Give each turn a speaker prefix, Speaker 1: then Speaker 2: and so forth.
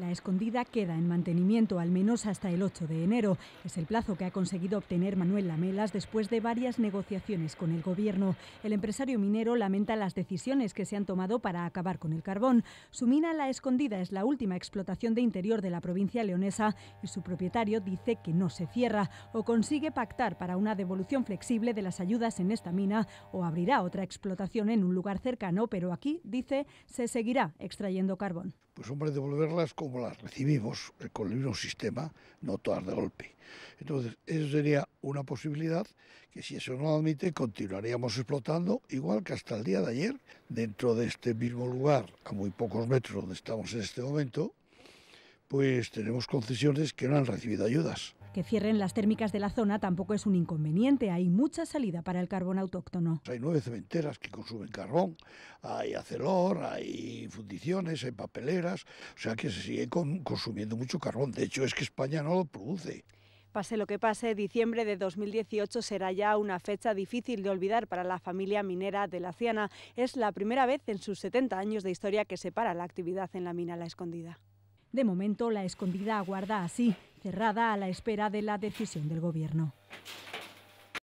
Speaker 1: La escondida queda en mantenimiento al menos hasta el 8 de enero. Es el plazo que ha conseguido obtener Manuel Lamelas después de varias negociaciones con el Gobierno. El empresario minero lamenta las decisiones que se han tomado para acabar con el carbón. Su mina La Escondida es la última explotación de interior de la provincia leonesa y su propietario dice que no se cierra o consigue pactar para una devolución flexible de las ayudas en esta mina o abrirá otra explotación en un lugar cercano, pero aquí, dice, se seguirá extrayendo carbón
Speaker 2: pues hombre, devolverlas como las recibimos, eh, con el mismo sistema, no todas de golpe. Entonces, eso sería una posibilidad que si eso no lo admite, continuaríamos explotando, igual que hasta el día de ayer, dentro de este mismo lugar, a muy pocos metros donde estamos en este momento, pues tenemos concesiones que no han recibido ayudas.
Speaker 1: Que cierren las térmicas de la zona tampoco es un inconveniente, hay mucha salida para el carbón autóctono.
Speaker 2: Hay nueve cementeras que consumen carbón, hay acelor, hay fundiciones, hay papeleras, o sea que se sigue consumiendo mucho carbón. De hecho, es que España no lo produce.
Speaker 1: Pase lo que pase, diciembre de 2018 será ya una fecha difícil de olvidar para la familia minera de La Ciana. Es la primera vez en sus 70 años de historia que separa la actividad en la mina La Escondida. De momento, La Escondida aguarda así cerrada a la espera de la decisión del Gobierno.